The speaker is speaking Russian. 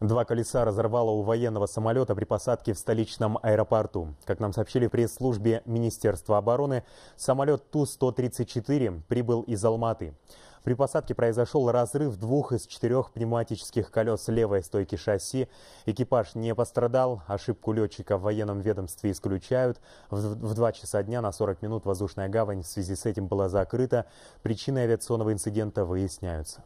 Два колеса разорвало у военного самолета при посадке в столичном аэропорту. Как нам сообщили в пресс-службе Министерства обороны, самолет Ту-134 прибыл из Алматы. При посадке произошел разрыв двух из четырех пневматических колес левой стойки шасси. Экипаж не пострадал, ошибку летчика в военном ведомстве исключают. В 2 часа дня на 40 минут воздушная гавань в связи с этим была закрыта. Причины авиационного инцидента выясняются.